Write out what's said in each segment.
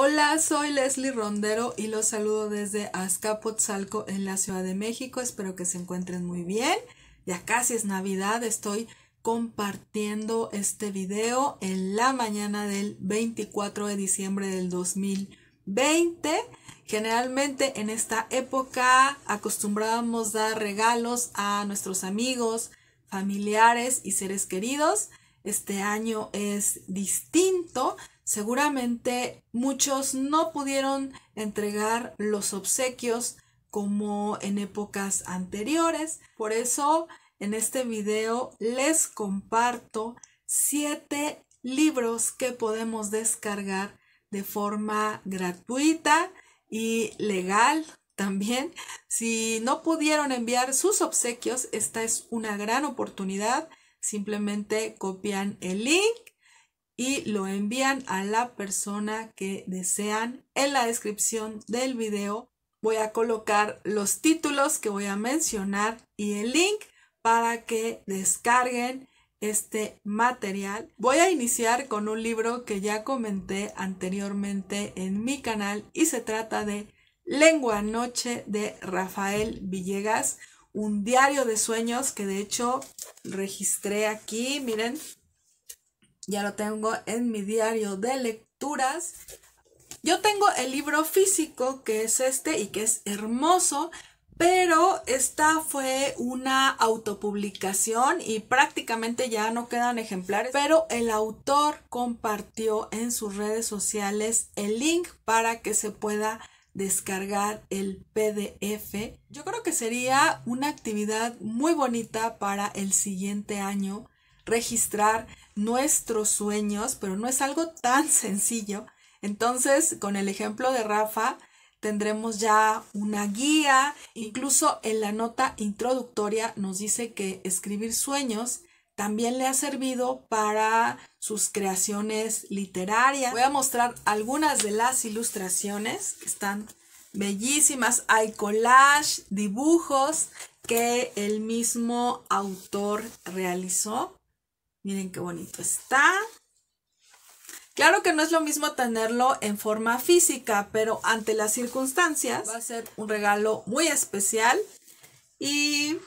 Hola, soy Leslie Rondero y los saludo desde Azcapotzalco en la Ciudad de México. Espero que se encuentren muy bien. Ya casi es Navidad, estoy compartiendo este video en la mañana del 24 de diciembre del 2020. Generalmente en esta época acostumbrábamos dar regalos a nuestros amigos, familiares y seres queridos. Este año es distinto, Seguramente muchos no pudieron entregar los obsequios como en épocas anteriores. Por eso en este video les comparto 7 libros que podemos descargar de forma gratuita y legal también. Si no pudieron enviar sus obsequios, esta es una gran oportunidad. Simplemente copian el link y lo envían a la persona que desean. En la descripción del video voy a colocar los títulos que voy a mencionar y el link para que descarguen este material. Voy a iniciar con un libro que ya comenté anteriormente en mi canal y se trata de Lengua Noche de Rafael Villegas, un diario de sueños que de hecho registré aquí, miren, ya lo tengo en mi diario de lecturas. Yo tengo el libro físico, que es este y que es hermoso, pero esta fue una autopublicación y prácticamente ya no quedan ejemplares, pero el autor compartió en sus redes sociales el link para que se pueda descargar el PDF. Yo creo que sería una actividad muy bonita para el siguiente año registrar nuestros sueños, pero no es algo tan sencillo. Entonces, con el ejemplo de Rafa, tendremos ya una guía. Incluso en la nota introductoria nos dice que escribir sueños también le ha servido para sus creaciones literarias. Voy a mostrar algunas de las ilustraciones están bellísimas. Hay collage, dibujos que el mismo autor realizó. Miren qué bonito está. Claro que no es lo mismo tenerlo en forma física, pero ante las circunstancias va a ser un regalo muy especial. Y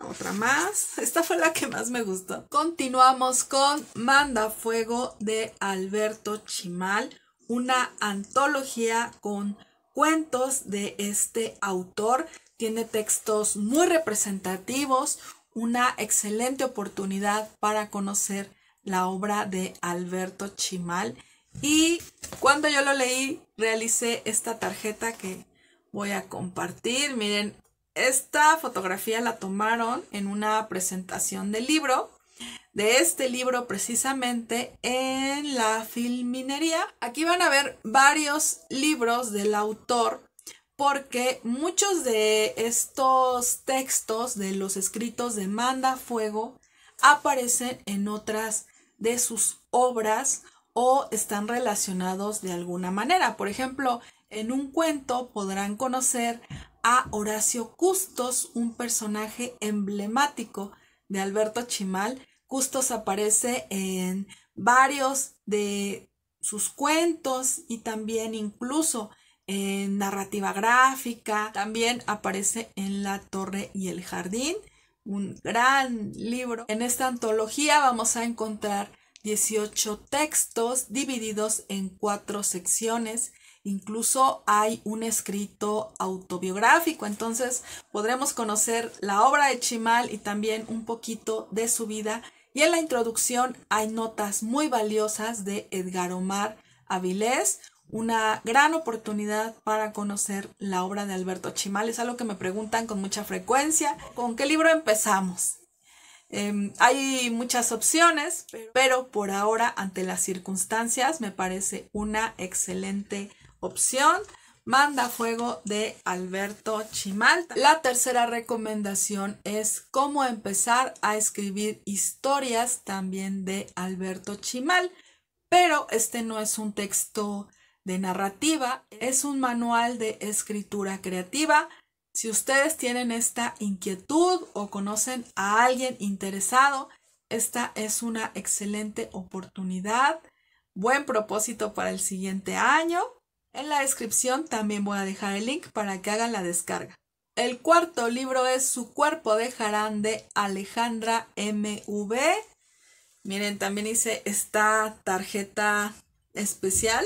otra más. Esta fue la que más me gustó. Continuamos con Manda Fuego de Alberto Chimal, una antología con cuentos de este autor. Tiene textos muy representativos, una excelente oportunidad para conocer la obra de Alberto Chimal. Y cuando yo lo leí, realicé esta tarjeta que voy a compartir. Miren, esta fotografía la tomaron en una presentación del libro, de este libro precisamente, en la filminería. Aquí van a ver varios libros del autor porque muchos de estos textos de los escritos de Manda Fuego aparecen en otras de sus obras o están relacionados de alguna manera. Por ejemplo, en un cuento podrán conocer a Horacio Custos, un personaje emblemático de Alberto Chimal. Custos aparece en varios de sus cuentos y también incluso en eh, narrativa gráfica, también aparece en La Torre y el Jardín, un gran libro. En esta antología vamos a encontrar 18 textos divididos en cuatro secciones. Incluso hay un escrito autobiográfico, entonces podremos conocer la obra de Chimal y también un poquito de su vida. Y en la introducción hay notas muy valiosas de Edgar Omar Avilés, una gran oportunidad para conocer la obra de Alberto Chimal. Es algo que me preguntan con mucha frecuencia. ¿Con qué libro empezamos? Em, hay muchas opciones, pero por ahora, ante las circunstancias, me parece una excelente opción. Manda Fuego de Alberto Chimal. La tercera recomendación es cómo empezar a escribir historias también de Alberto Chimal, pero este no es un texto de narrativa, es un manual de escritura creativa. Si ustedes tienen esta inquietud o conocen a alguien interesado, esta es una excelente oportunidad. Buen propósito para el siguiente año. En la descripción también voy a dejar el link para que hagan la descarga. El cuarto libro es Su cuerpo dejarán de Alejandra MV. Miren, también hice esta tarjeta especial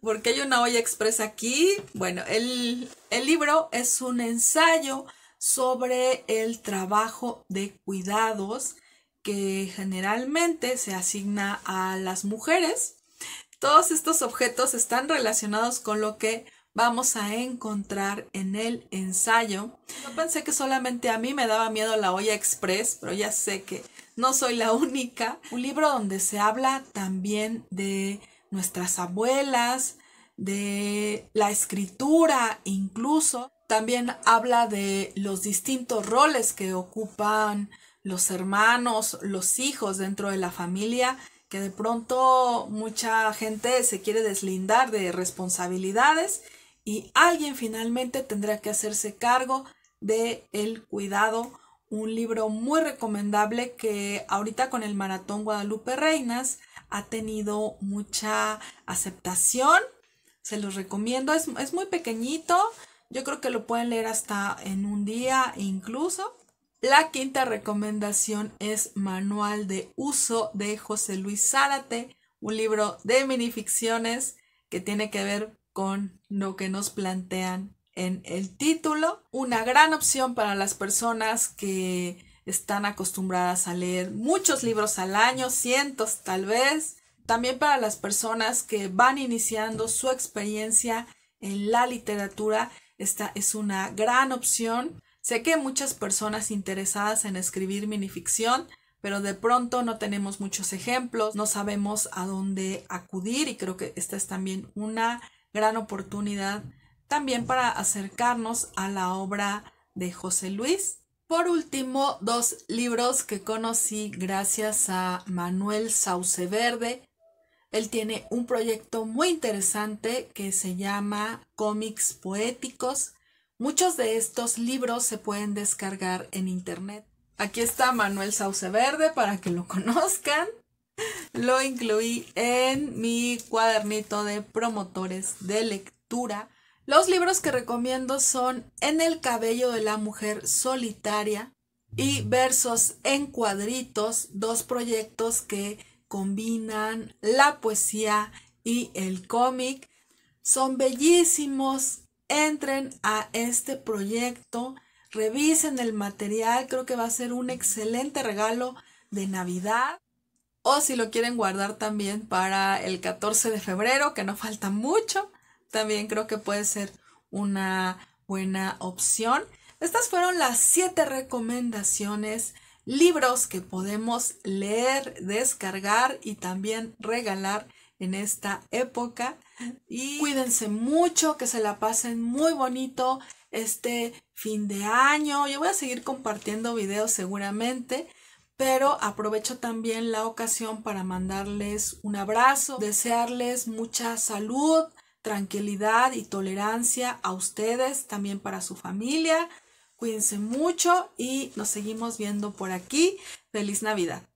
porque hay una olla expresa aquí. Bueno, el, el libro es un ensayo sobre el trabajo de cuidados que generalmente se asigna a las mujeres. Todos estos objetos están relacionados con lo que vamos a encontrar en el ensayo. Yo pensé que solamente a mí me daba miedo la olla express, pero ya sé que no soy la única. Un libro donde se habla también de nuestras abuelas, de la escritura incluso. También habla de los distintos roles que ocupan los hermanos, los hijos dentro de la familia, que de pronto mucha gente se quiere deslindar de responsabilidades y alguien finalmente tendrá que hacerse cargo de el cuidado. Un libro muy recomendable que ahorita con el Maratón Guadalupe Reinas ha tenido mucha aceptación. Se los recomiendo, es, muy pequeñito, yo creo que lo pueden leer hasta en un día incluso. La quinta recomendación es Manual de Uso de José Luis Zárate, un libro de minificciones que tiene que ver con lo que nos plantean en el título. Una gran opción para las personas que están acostumbradas a leer muchos libros al año, cientos tal vez. También para las personas que van iniciando su experiencia en la literatura, esta es una gran opción. Sé que hay muchas personas interesadas en escribir minificción, pero de pronto no tenemos muchos ejemplos, no sabemos a dónde acudir y creo que esta es también una gran oportunidad también para acercarnos a la obra de José Luis por último, dos libros que conocí gracias a Manuel Sauceverde. Él tiene un proyecto muy interesante que se llama Cómics Poéticos. Muchos de estos libros se pueden descargar en internet. Aquí está Manuel Sauceverde para que lo conozcan. Lo incluí en mi cuadernito de promotores de lectura los libros que recomiendo son En el cabello de la mujer solitaria y Versos en cuadritos, dos proyectos que combinan la poesía y el cómic. Son bellísimos. Entren a este proyecto, revisen el material, creo que va a ser un excelente regalo de Navidad. O si lo quieren guardar también para el 14 de febrero, que no falta mucho también creo que puede ser una buena opción. Estas fueron las siete recomendaciones, libros que podemos leer, descargar y también regalar en esta época. Y cuídense mucho, que se la pasen muy bonito este fin de año. Yo voy a seguir compartiendo videos seguramente, pero aprovecho también la ocasión para mandarles un abrazo, desearles mucha salud, tranquilidad y tolerancia a ustedes, también para su familia. Cuídense mucho y nos seguimos viendo por aquí. Feliz Navidad.